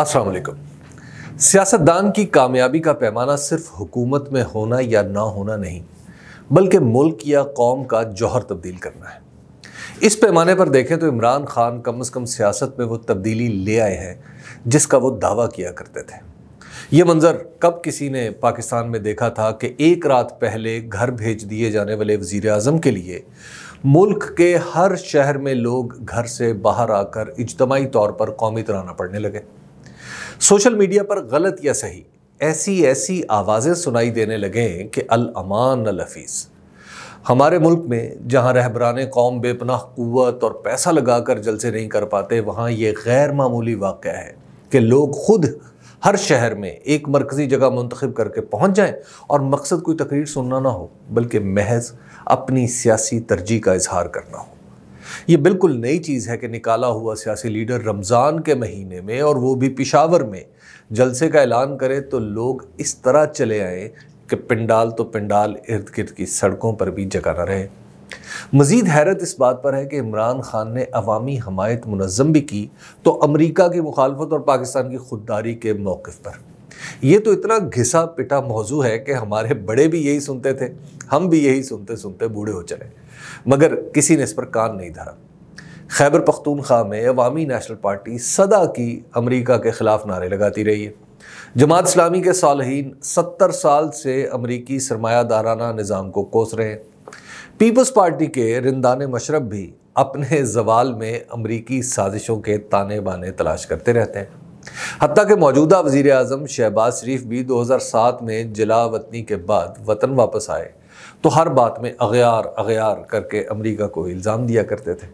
अस्सलाम वालेकुम सियासतदान की कामयाबी का पैमाना सिर्फ हुकूमत में होना या ना होना नहीं बल्कि मुल्क या कौम का जौहर तब्दील करना है इस पैमाने पर देखें तो इमरान खान कम अज़ कम सियासत में वो तब्दीली ले आए हैं जिसका वो दावा किया करते थे ये मंज़र कब किसी ने पाकिस्तान में देखा था कि एक रात पहले घर भेज दिए जाने वाले वज़ी अजम के लिए मुल्क के हर शहर में लोग घर से बाहर आकर इजतमाही तौर पर कौमी तराना पढ़ने लगे सोशल मीडिया पर गलत या सही ऐसी ऐसी आवाज़ें सुनाई देने लगें कि अल अमान अल हफीज़ हमारे मुल्क में जहाँ रहबरान कौम बेपनाह क़वत और पैसा लगा कर जलसे नहीं कर पाते वहाँ ये गैर मामूली वाक़ है कि लोग खुद हर शहर में एक मरकज़ी जगह मंतखब करके पहुँच जाएँ और मकसद कोई तकरीर सुनना ना हो बल्कि महज अपनी सियासी तरजीह का इजहार करना हो ये बिल्कुल नई चीज़ है कि निकाला हुआ सियासी लीडर रमज़ान के महीने में और वो भी पिशावर में जलसे का ऐलान करे तो लोग इस तरह चले आए कि पिंडाल तो पिंडाल इर्द गिर्द की सड़कों पर भी जगह न रहे मजीद हैरत इस बात पर है कि इमरान खान ने अवामी हमायत मुनज़म भी की तो अमरीका की मुखालफत और पाकिस्तान की खुददारी के मौक़ पर यह तो इतना घिसा पिटा मौजू है कि हमारे बड़े भी यही सुनते थे हम भी यही सुनते सुनते बूढ़े हो चले मगर किसी ने इस पर कान नहीं धरा खैबर पख्तूनख्वा में अवामी नेशनल पार्टी सदा की अमरीका के ख़िलाफ़ नारे लगाती रही है जमात इस्लामी के सालहीन सत्तर साल से अमरीकी सरमायादाराना निज़ाम को कोस रहे हैं पीपल्स पार्टी के रिंदान मशरब भी अपने जवाल में अमरीकी साजिशों के ताने बाने तलाश करते रहते हैं हती के मौजूदा वजीर अजम शहबाज शरीफ भी दो हज़ार सात में जिला वतनी के बाद वतन वापस आए तो हर बात में अगयार अगयार करके अमेरिका को इल्ज़ाम दिया करते थे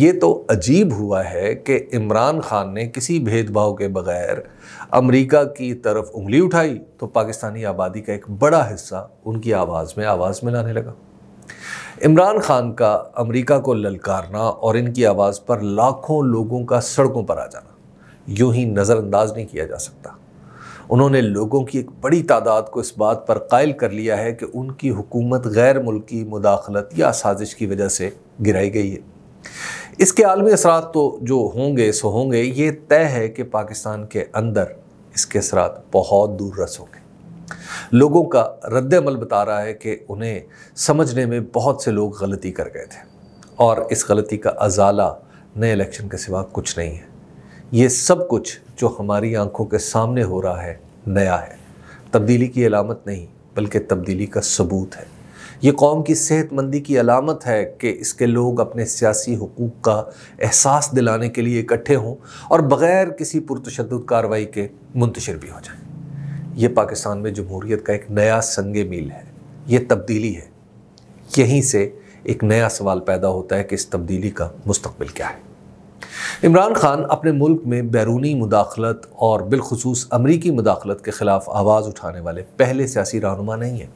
ये तो अजीब हुआ है कि इमरान खान ने किसी भेदभाव के बगैर अमेरिका की तरफ उंगली उठाई तो पाकिस्तानी आबादी का एक बड़ा हिस्सा उनकी आवाज़ में आवाज़ मिलाने लगा इमरान खान का अमेरिका को ललकारना और इनकी आवाज़ पर लाखों लोगों का सड़कों पर आ जाना यूं ही नज़रअंदाज नहीं किया जा सकता उन्होंने लोगों की एक बड़ी तादाद को इस बात पर कायल कर लिया है कि उनकी हुकूमत गैर मुल्की मुदाखलत या साजिश की वजह से गिराई गई है इसके आलमी असरा तो जो होंगे सो होंगे ये तय है कि पाकिस्तान के अंदर इसके असरा बहुत दूर रस होंगे लोगों का रद्दमल बता रहा है कि उन्हें समझने में बहुत से लोग गलती कर गए थे और इस गलती का अजाला नए इलेक्शन के सिवा कुछ नहीं है ये सब कुछ जो हमारी आंखों के सामने हो रहा है नया है तब्दीली की अलामत नहीं बल्कि तब्दीली का सबूत है ये कौम की सेहतमंदी की अलामत है कि इसके लोग अपने सियासी हकूक़ का एहसास दिलाने के लिए इकट्ठे हों और बग़ैर किसी पुरतशद कार्रवाई के मुंतशर भी हो जाए ये पाकिस्तान में जमहूरीत का एक नया संग मील है ये तब्दीली है यहीं से एक नया सवाल पैदा होता है कि इस तब्दीली का मुस्तबिल क्या है इमरान खान अपने मुल्क में बैरूनी मुदाखलत और बिलखसूस अमरीकी मुदाखलत के ख़िलाफ़ आवाज़ उठाने वाले पहले सियासी रहनुमा नहीं हैं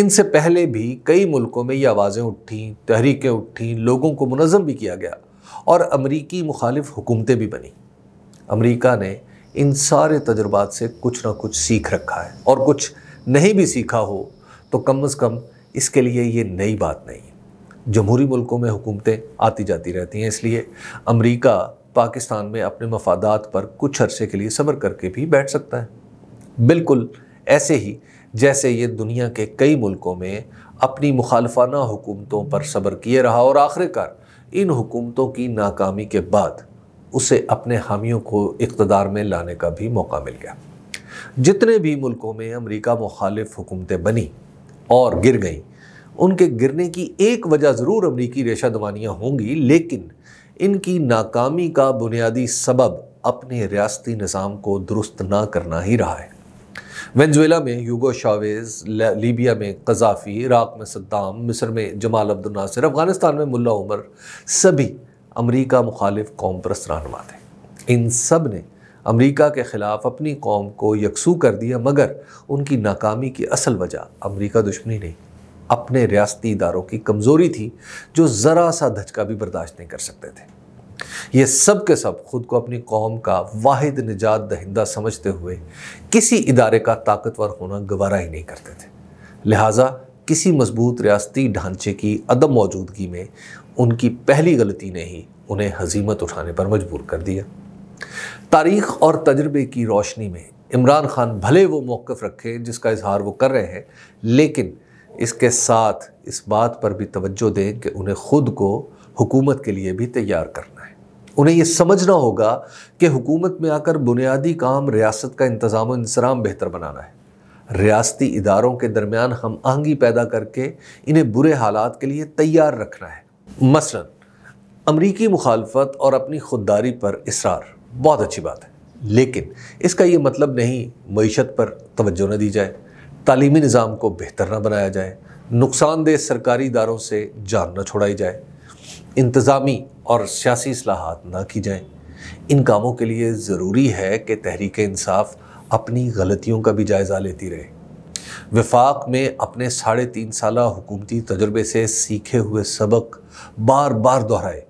इनसे पहले भी कई मुल्कों में ये आवाज़ें उठीं तहरीकें उठीं लोगों को मुनज़म भी किया गया और अमरीकी मुखालिफ हुकूमतें भी बनी अमरीका ने इन सारे तजुर्बात से कुछ ना कुछ सीख रखा है और कुछ नहीं भी सीखा हो तो कम अज़ कम इसके लिए ये नई बात नहीं जमहूरी मुल्कों में हुकूमतें आती जाती रहती हैं इसलिए अमरीका पाकिस्तान में अपने मफादात पर कुछ अरसे के लिए सब्र करके भी बैठ सकता है बिल्कुल ऐसे ही जैसे ये दुनिया के कई मुल्कों में अपनी मुखालफाना हुकूमतों पर सब्र किए रहा और आखिरकार इन हुकूमतों की नाकामी के बाद उसे अपने हामियों को इकतदार में लाने का भी मौका मिल गया जितने भी मुल्कों में अमरीका मुखालिफ हुकूमतें बनी और गिर गईं उनके गिरने की एक वजह ज़रूर अमरीकी रेशा दवानियाँ होंगी लेकिन इनकी नाकामी का बुनियादी सबब अपने रियाती निज़ाम को दुरुस्त ना करना ही रहा है वेंजुएला में यूगो शावेज लीबिया में कजाफी इराक में सद्दाम मिस्र में जमाल अब्दुल नासिर अफगानिस्तान में मुल्ला उमर सभी अमरीका मुखालिफ कौम परस्त रहनमा थे इन सब ने अमरीका के ख़िलाफ़ अपनी कौम को यकसू कर दिया मगर उनकी नाकामी की असल वजह अमरीका दुश्मनी नहीं अपने रियासती इदारों की कमज़ोरी थी जो ज़रा सा धचका भी बर्दाश्त नहीं कर सकते थे ये सब के सब खुद को अपनी कौम का वाहिद निजात दहिंदा समझते हुए किसी इदारे का ताकतवर होना गवारा ही नहीं करते थे लिहाजा किसी मजबूत रियासती ढांचे की अदम मौजूदगी में उनकी पहली गलती ने ही उन्हें हजीमत उठाने पर मजबूर कर दिया तारीख और तजर्बे की रोशनी में इमरान खान भले वो मौक़ रखे जिसका इजहार वो कर रहे हैं लेकिन इसके साथ इस बात पर भी तवज्जो दें कि उन्हें ख़ुद को हुकूमत के लिए भी तैयार करना है उन्हें ये समझना होगा कि हुकूमत में आकर बुनियादी काम रियासत का इंतज़ाम इंसराम बेहतर बनाना है रियासती इदारों के दरमियान हम आहंगी पैदा करके इन्हें बुरे हालात के लिए तैयार रखना है मसलन अमरीकी मुखालफत और अपनी खुददारी पर इसरार बहुत अच्छी बात है लेकिन इसका ये मतलब नहीं मीशत पर तोज्जो न दी जाए तालीमी निज़ाम को बेहतर ना बनाया जाए नुकसानदेह सरकारी इदारों से जान न छोड़ाई जाए इंतज़ामी और सियासी असलाहत ना की जाएँ इन कामों के लिए ज़रूरी है कि तहरीक इंसाफ अपनी गलतियों का भी जायज़ा लेती रहे विफाक में अपने साढ़े तीन साल हुकूमती तजर्बे से सीखे हुए सबक बार बार दोहराए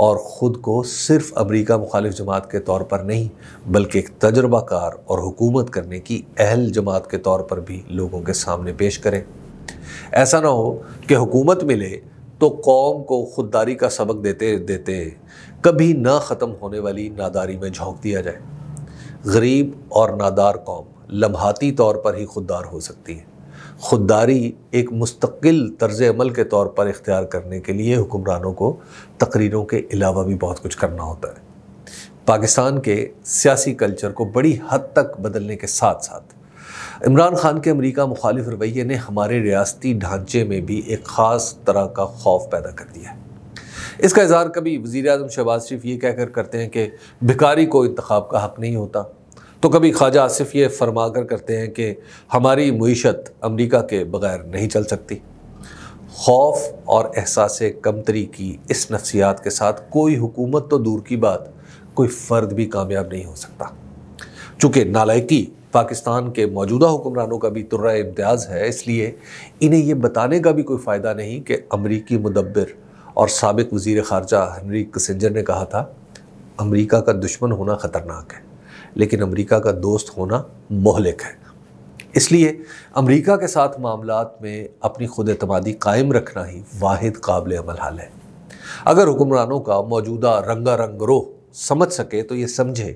और ख़ुद को सिर्फ अमरीका मुखालिफ जमात के तौर पर नहीं बल्कि एक तजर्बाकार और हुकूमत करने की अहल जमात के तौर पर भी लोगों के सामने पेश करें ऐसा ना हो कि हुकूमत मिले तो कौम को खुददारी का सबक देते देते कभी ना ख़त्म होने वाली नादारी में झोंक दिया जाए गरीब और नादार कौम लम्हाती तौर पर ही खुददार हो सकती है खुददारी एक मुस्तकिल तर्ज अमल के तौर पर इख्तियार करने के लिए हुक्मरानों को तकरीरों के अलावा भी बहुत कुछ करना होता है पाकिस्तान के सियासी कल्चर को बड़ी हद तक बदलने के साथ साथ इमरान खान के अमरीका मुखालिफ रवैये ने हमारे रियासती ढांचे में भी एक ख़ास तरह का खौफ पैदा कर दिया है इसका इजहार कभी वज़ी अजम शहबाज शरीफ ये कहकर करते हैं कि भिकारी को इंतखब का हक नहीं होता तो कभी ख्वाजा आसिफ ये फरमा कर करते हैं कि हमारी मीशत अमरीका के बगैर नहीं चल सकती खौफ और एहसास कमतरी की इस नफसियात के साथ कोई हुकूमत तो दूर की बात कोई फ़र्द भी कामयाब नहीं हो सकता चूँकि नालायकी पाकिस्तान के मौजूदा हुक्मरानों का भी तुर्रा इम्तियाज़ है इसलिए इन्हें यह बताने का भी कोई फ़ायदा नहीं कि अमरीकी मुदब्बर और सबक वज़ी ख़ारजा हनरी कसेंजर ने कहा था अमरीका का दुश्मन होना ख़तरनाक है लेकिन अमेरिका का दोस्त होना मोहलिक है इसलिए अमेरिका के साथ मामला में अपनी खुद अतमादी कायम रखना ही वाद काबिल अमल हाल है अगर हुक्मरानों का मौजूदा रंगा रंग रोह समझ सके तो ये समझे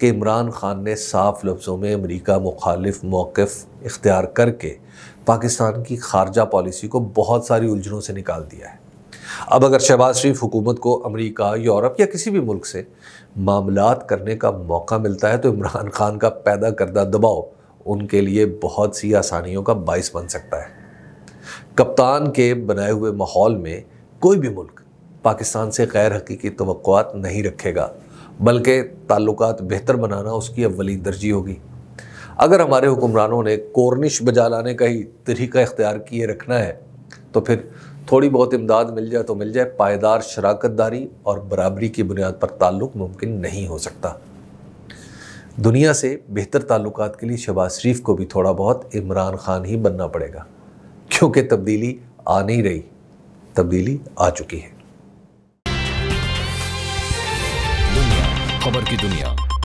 कि इमरान खान ने साफ लफ्ज़ों में अमेरिका मुखालिफ मौक़ इख्तियार करके पाकिस्तान की खारजा पॉलिसी को बहुत सारी उलझनों से निकाल दिया है अब अगर शहबाज शरीफ हुकूमत को अमेरिका यूरोप या किसी भी मुल्क से मामला करने का मौका मिलता है तो इमरान खान का पैदा करदा दबाव उनके लिए बहुत सी आसानियों का बायस बन सकता है कप्तान के बनाए हुए माहौल में कोई भी मुल्क पाकिस्तान से गैर हकीकी तो नहीं रखेगा बल्कि ताल्लुक बेहतर बनाना उसकी अवली दर्जी होगी अगर हमारे हुक्मरानों ने कोर्निश बजा लाने का ही तरीका इख्तियार किए रखना है तो फिर थोड़ी बहुत इमदाद मिल जाए तो मिल जाए पायदार शराकतदारी और बराबरी की बुनियाद पर ताल्लुक मुमकिन नहीं हो सकता दुनिया से बेहतर ताल्लुक के लिए शहबाज शरीफ को भी थोड़ा बहुत इमरान खान ही बनना पड़ेगा क्योंकि तब्दीली आ नहीं रही तब्दीली आ चुकी है खबर की दुनिया